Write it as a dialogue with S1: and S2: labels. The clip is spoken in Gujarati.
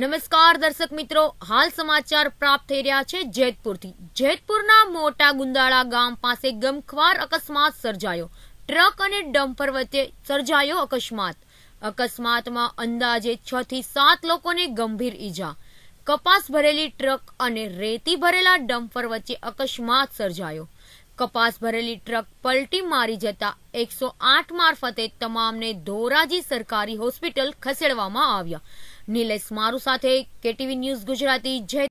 S1: નમસ્કાર દર્શક મિત્રો હાલ સમાચાર પ્રાપ્ત થઈ રહ્યા છે જેતપુરથી જેતપુરના મોટા ગુંદાળા ગામ પાસે ગમખવાર અકસ્માત સર્જાયો ટ્રક અને ડમ્પર વચ્ચે સર્જાયો અકસ્માત અકસ્માતમાં અંદાજે છ થી સાત લોકોને ગંભીર ઈજા કપાસ ભરેલી ટ્રક અને રેતી ભરેલા ડમ્પર વચ્ચે અકસ્માત સર્જાયો કપાસ ભરેલી ટ્રક પલટી મારી જતા એકસો આઠ મારફતે તમામને ધોરાજી સરકારી હોસ્પિટલ ખસેડવામાં આવ્યા નિલેશ મારું સાથે કેટીવી ન્યૂઝ ગુજરાતી જય